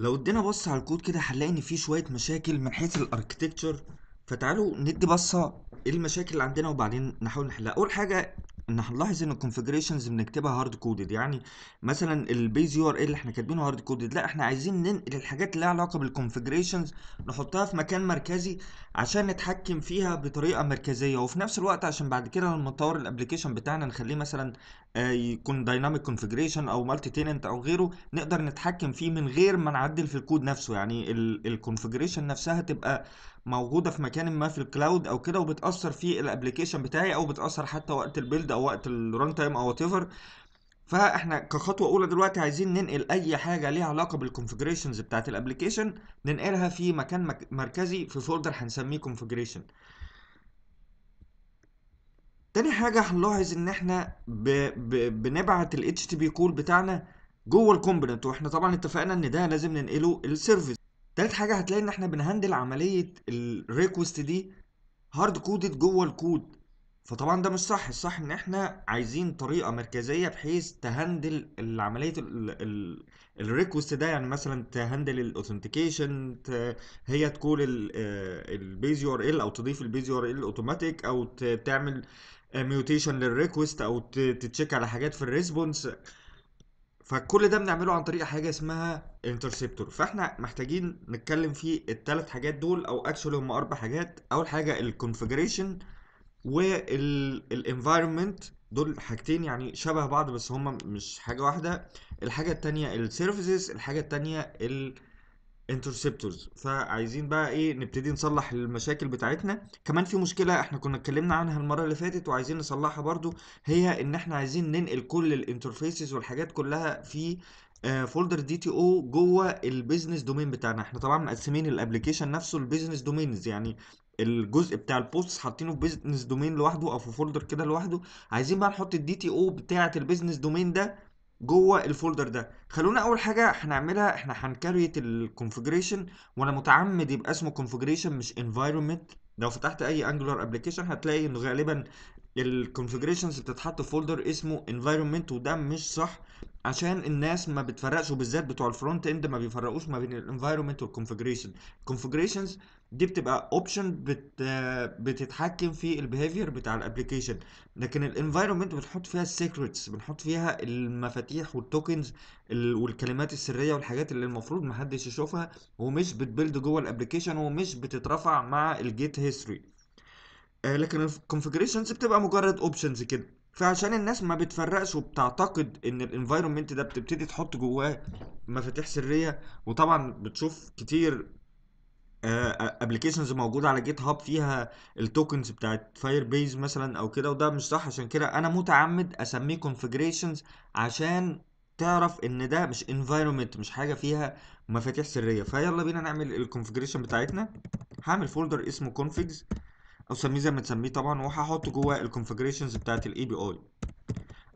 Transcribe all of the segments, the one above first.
لو ادينا بص على الكود كده هنلاقي ان في شويه مشاكل من حيث الاركتكتشر فتعالوا ندي بصه ايه المشاكل اللي عندنا وبعدين نحاول نحلها اول حاجه ان هنلاحظ ان الكونفجريشنز بنكتبها هارد كودد يعني مثلا البيز يو ار ال احنا كاتبينه هارد كودد لا احنا عايزين ننقل الحاجات اللي لها علاقه بالكونفجريشنز نحطها في مكان مركزي عشان نتحكم فيها بطريقه مركزيه وفي نفس الوقت عشان بعد كده لما نطور الابلكيشن بتاعنا نخليه مثلا آه، يكون دايناميك كونفجريشن او مالتي تيننت او غيره نقدر نتحكم فيه من غير ما نعدل في الكود نفسه يعني الكونفجريشن نفسها تبقى موجوده في مكان ما في الكلاود او كده وبتاثر في الابلكيشن بتاعي او بتاثر حتى وقت البيلد او وقت الران تايم او وات ايفر فاحنا كخطوه اولى دلوقتي عايزين ننقل اي حاجه ليها علاقه بالكونفجريشنز بتاعه الابلكيشن ننقلها في مكان مركزي في فولدر هنسميه كونفجريشن تاني حاجه هنلاحظ ان احنا ب... ب... بنبعت ال HTTP كول بتاعنا جوه الكومبوننت واحنا طبعا اتفقنا ان ده لازم ننقله السيرفيس تالت حاجه هتلاقي ان احنا بنهندل عمليه الريكوست دي هارد كودد جوه الكود فطبعا ده مش صح الصح ان احنا عايزين طريقه مركزيه بحيث تهندل عمليه الريكوست ده يعني مثلا تهندل الاوثنتيكيشن هي تقول البيز يو ار ال آه او تضيف البيز يو ار ال اوتوماتيك او تعمل ميوتيشن للريكوست او تتشيك على حاجات في الريسبونس فكل ده بنعمله عن طريق حاجه اسمها انترسبتور فاحنا محتاجين نتكلم في الثلاث حاجات دول او اكشولي هم اربع حاجات اول حاجه الكونفجريشن والانفايرمنت دول حاجتين يعني شبه بعض بس هما مش حاجه واحده الحاجه التانية السيرفيسز الحاجه التانية ال انترسبتورز فعايزين بقى ايه نبتدي نصلح المشاكل بتاعتنا كمان في مشكله احنا كنا اتكلمنا عنها المره اللي فاتت وعايزين نصلحها برضو هي ان احنا عايزين ننقل كل الانترفيسز والحاجات كلها في فولدر دي تي او جوه البيزنس دومين بتاعنا احنا طبعا مقسمين الابلكيشن نفسه البيزنس دومينز يعني الجزء بتاع البوست حاطينه في بيزنس دومين لوحده او في فولدر كده لوحده عايزين بقى نحط الدي تي او بتاعه البيزنس دومين ده جوه الفولدر ده خلونا اول حاجه هنعملها احنا هنكريت الكونفيجريشن وانا متعمد يبقى اسمه كونفيجريشن مش انفايرمنت لو فتحت اي انجولار ابلكيشن هتلاقي انه غالبا الكونفيجريشنز بتتحط في فولدر اسمه انفايرمنت وده مش صح عشان الناس ما بتفرقش وبالذات بتوع الفرونت اند ما بيفرقوش ما بين الانفايرمنت والكونفجريشن الكونفجريشنز دي بتبقى اوبشن بت بتتحكم في البيهيفير بتاع الابلكيشن لكن الانفايرمنت بنحط فيها السيكريتس بنحط فيها المفاتيح والتوكنز والكلمات السريه والحاجات اللي المفروض ما حدش يشوفها ومش بتبلد جوه الابلكيشن ومش بتترفع مع الجيت هيستوري آه، لكن الكونفجريشنز بتبقى مجرد اوبشنز كده فعشان الناس ما بتفرقش وبتعتقد ان الانفايرمنت ده بتبتدي تحط جواه مفاتيح سريه وطبعا بتشوف كتير ابلكيشنز آه، آه، موجوده على جيت هاب فيها التوكنز بتاعت فاير بيز مثلا او كده وده مش صح عشان كده انا متعمد اسميه كونفجريشنز عشان تعرف ان ده مش انفايرمنت مش حاجه فيها مفاتيح سريه فيلا بينا نعمل الكونفجريشن بتاعتنا هعمل فولدر اسمه كونفجز هنسميه زي ما تسميه طبعا وهحط جوه الكونفجريشنز بتاعت الاي بي اي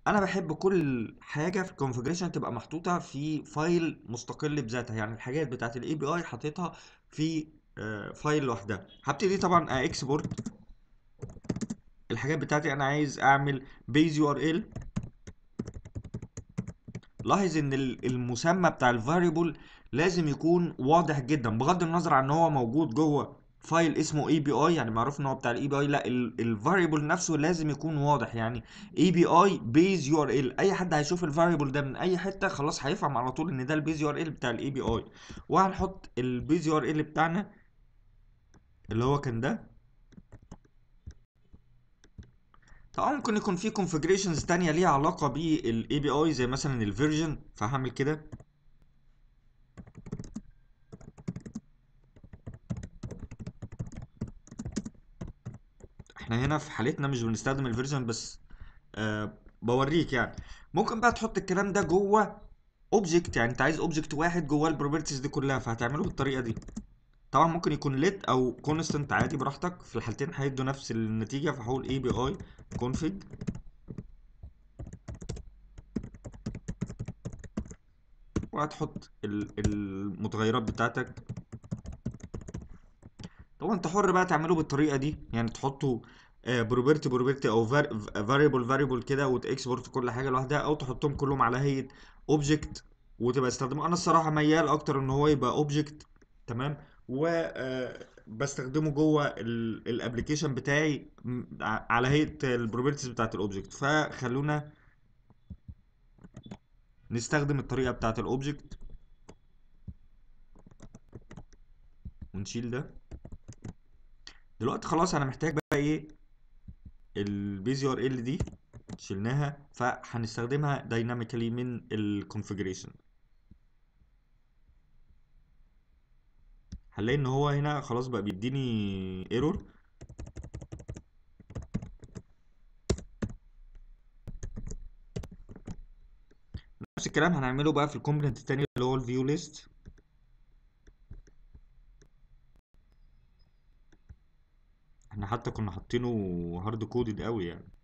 انا بحب كل حاجه في الكونفجريشن تبقى محطوطه في فايل مستقل بذاتها يعني الحاجات بتاعت الاي بي اي حاططها في فايل آه، لوحدها هبتدي طبعا اكسبورت الحاجات بتاعتي انا عايز اعمل بيز يو ار ال لاحظ ان المسمى بتاع الفاريبل لازم يكون واضح جدا بغض النظر عن ان هو موجود جوه فايل اسمه اي بي اي يعني معروف ان هو بتاع الاي بي اي لا الفاريبل نفسه لازم يكون واضح يعني اي بي اي بيز يو ار ال اي حد هيشوف الفاريبل ده من اي حته خلاص هيفهم على طول ان ده البيز يو ار ال بتاع الاي بي اي وهنحط البيز يو ار ال بتاعنا اللي هو كان ده طبعا ممكن يكون في configurations تانية ليها علاقة بالاي بي اي زي مثلا الفيرجن فهعمل كده احنا هنا في حالتنا مش بنستخدم الفيرجن بس أه بوريك يعني ممكن بقى تحط الكلام ده جوه اوبجكت يعني انت عايز اوبجكت واحد جواه البروبرتيز دي كلها فهتعمله بالطريقه دي طبعا ممكن يكون ليت او كونستنت عادي براحتك في الحالتين هيدوا نفس النتيجه فهقول اي بي اي config وهتحط المتغيرات بتاعتك هو انت حر بقى تعمله بالطريقه دي يعني تحطه آه، بروبرتي بروبرتي او فاريبل فاريبل كده وتاكسبورت كل حاجه لوحدها او تحطهم كلهم على هيئه اوبجكت وتبقى استخدمه انا الصراحه ميال اكتر ان هو يبقى اوبجكت تمام و آه، بستخدمه جوه الابلكيشن بتاعي على هيئه البروبرتيز بتاعه الاوبجكت فخلونا نستخدم الطريقه بتاعه الاوبجكت ونشيل ده دلوقتي خلاص انا محتاج بقى ايه البي ار ال دي شلناها فهنستخدمها دايناميكالي من الكونفيجريشن هنلاقي ان هو هنا خلاص بقى بيديني ايرور نفس الكلام هنعمله بقى في الكومبوننت التاني اللي هو الفيو ليست احنا حتى كنا حاطينه هارد كودد قوي يعني